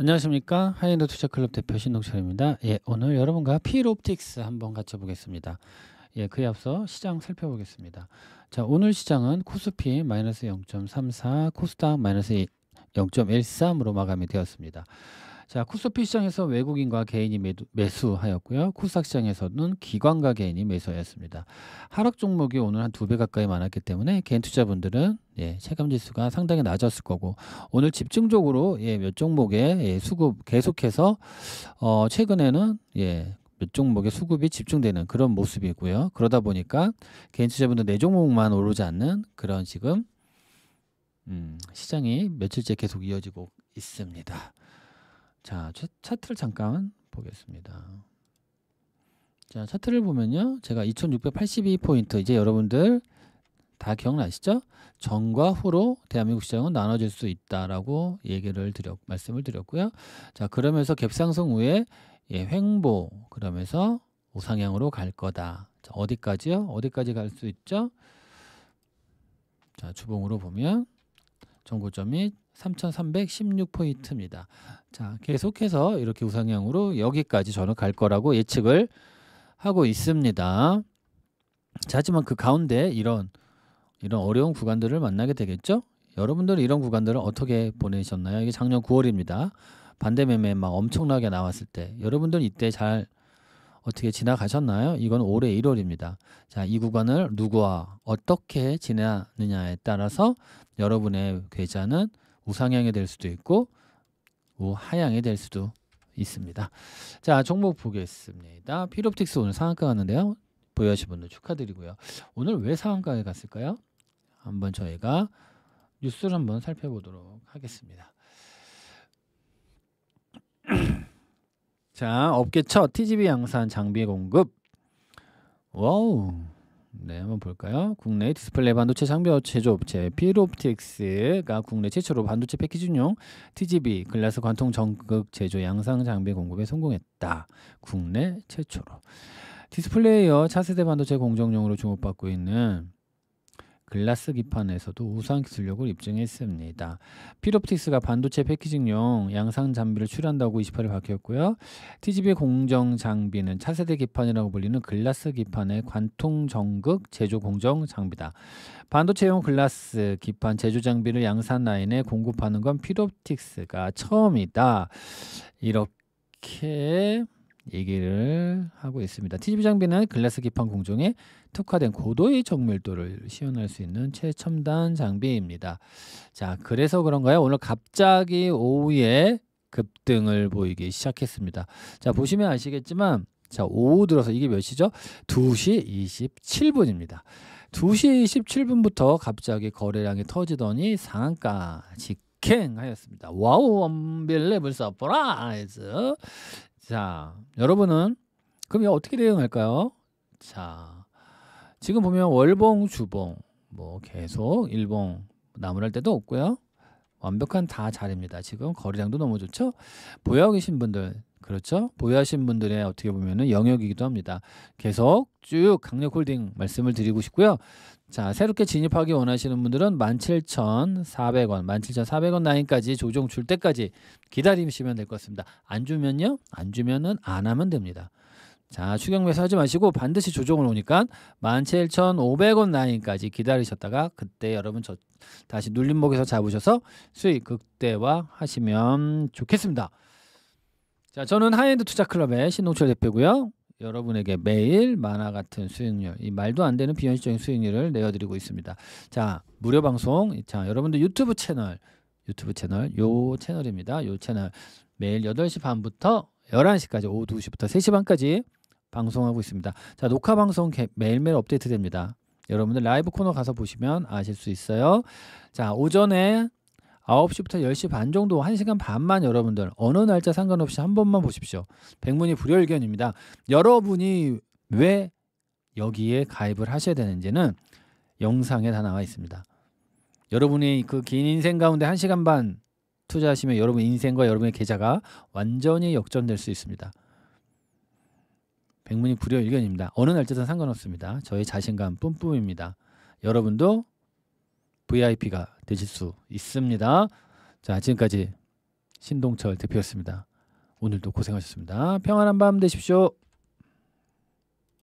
안녕하십니까 하이엔드 투자클럽 대표 신동철입니다. 예, 오늘 여러분과 필옵틱스 한번 같이 보겠습니다. 예, 그에 앞서 시장 살펴보겠습니다. 자, 오늘 시장은 코스피 마이너스 0.34, 코스닥 마이너스 0.13으로 마감이 되었습니다. 자, 쿠스피 시장에서 외국인과 개인이 매도, 매수하였고요. 쿠스닥 시장에서는 기관과 개인이 매수하였습니다. 하락 종목이 오늘 한 두 배 가까이 많았기 때문에 개인 투자분들은 예, 체감 지수가 상당히 낮았을 거고 오늘 집중적으로 예, 몇 종목의 예, 수급 계속해서 어, 최근에는 예, 몇 종목의 수급이 집중되는 그런 모습이고요. 그러다 보니까 개인 투자분들 네 종목만 오르지 않는 그런 지금 음, 시장이 며칠째 계속 이어지고 있습니다. 자, 차트를 잠깐 보겠습니다. 자, 차트를 보면요. 제가 2682포인트 이제 여러분들 다 기억나시죠? 전과 후로 대한민국 시장은 나눠질 수 있다라고 얘기를 드렸 말씀을 드렸고요. 자, 그러면서 갭상승 후에 예, 횡보 그러면서 우상향으로 갈 거다. 자, 어디까지요? 어디까지 갈 수 있죠? 자, 주봉으로 보면 정고점이 3316포인트입니다. 자, 계속해서 이렇게 우상향으로 여기까지 저는 갈 거라고 예측을 하고 있습니다. 자, 하지만 그 가운데 이런 이런 어려운 구간들을 만나게 되겠죠? 여러분들은 이런 구간들을 어떻게 보내셨나요? 이게 작년 9월입니다. 반대 매매 막 엄청나게 나왔을 때 여러분들은 이때 잘 어떻게 지나가셨나요? 이건 올해 1월입니다. 자, 이 구간을 누구와 어떻게 지나느냐에 따라서 여러분의 계좌는 우상향이 될 수도 있고 우하향이 될 수도 있습니다. 자, 종목 보겠습니다. 피롭틱스 오늘 상한가 갔는데요. 보유하신 분들 축하드리고요. 오늘 왜 상한가에 갔을까요? 한번 저희가 뉴스를 한번 살펴보도록 하겠습니다. 자, 업계 첫 TGV 양산 장비의 공급. 와우. 네, 한번 볼까요? 국내 디스플레이 반도체 장비 제조업체 피로옵틱스가 국내 최초로 반도체 패키지용 TGB 글라스 관통 전극 제조 양상 장비 공급에 성공했다. 국내 최초로. 디스플레이어 차세대 반도체 공정용으로 주목받고 있는 글라스 기판에서도 우수한 기술력을 입증했습니다. 피롭틱스가 반도체 패키징용 양산 장비를 출한다고 28일 밝혔고요. TGB 공정 장비는 차세대 기판이라고 불리는 글라스 기판의 관통 정극 제조 공정 장비다. 반도체용 글라스 기판 제조 장비를 양산 라인에 공급하는 건 피롭틱스가 처음이다. 이렇게 얘기를 하고 있습니다. TGV 장비는 글래스 기판 공정에 특화된 고도의 정밀도를 시연할 수 있는 최첨단 장비입니다. 자, 그래서 그런가요? 오늘 갑자기 오후에 급등을 보이기 시작했습니다. 자, 보시면 아시겠지만 자, 오후 들어서 이게 몇 시죠? 2시 27분입니다. 2시 27분부터 갑자기 거래량이 터지더니 상한가 직하였습니다 와우 엄빌레 불사포라이즈 자, 여러분은 그럼 어떻게 대응할까요? 자, 지금 보면 월봉, 주봉 뭐 계속 일봉 나무랄 때도 없고요. 완벽한 다 자리입니다. 지금 거래장도 너무 좋죠? 보여 계신 분들 그렇죠? 보유하신 분들의 어떻게 보면은 영역이기도 합니다. 계속 쭉 강력 홀딩 말씀을 드리고 싶고요. 자, 새롭게 진입하기 원하시는 분들은 17,400원, 17,400원 라인까지 조정 줄 때까지 기다리시면 될 것 같습니다. 안 주면요? 안 주면은 안 하면 됩니다. 자, 추경 매수 하지 마시고 반드시 조정을 오니까 17,500원 라인까지 기다리셨다가 그때 여러분 저 다시 눌림목에서 잡으셔서 수익 극대화 하시면 좋겠습니다. 자, 저는 하이엔드 투자 클럽의 신동철 대표고요. 여러분에게 매일 만화 같은 수익률, 이 말도 안 되는 비현실적인 수익률을 내어드리고 있습니다. 자, 무료 방송, 자, 여러분들 유튜브 채널, 유튜브 채널, 요 채널입니다. 요 채널 매일 8시 반부터 11시까지, 오후 2시부터 3시 반까지 방송하고 있습니다. 자, 녹화 방송 매일매일 업데이트 됩니다. 여러분들 라이브 코너 가서 보시면 아실 수 있어요. 자, 오전에 9시부터 10시 반 정도 1시간 반만 여러분들 어느 날짜 상관없이 한 번만 보십시오. 백문이 불여일견입니다. 여러분이 왜 여기에 가입을 하셔야 되는지는 영상에 다 나와 있습니다. 여러분이 그 긴 인생 가운데 1시간 반 투자하시면 여러분 인생과 여러분의 계좌가 완전히 역전될 수 있습니다. 백문이 불여일견입니다. 어느 날짜든 상관없습니다. 저의 자신감 뿜뿜입니다. 여러분도 VIP가 되실 수 있습니다. 자, 지금까지 신동철 대표였습니다. 오늘도 고생하셨습니다. 평안한 밤 되십시오.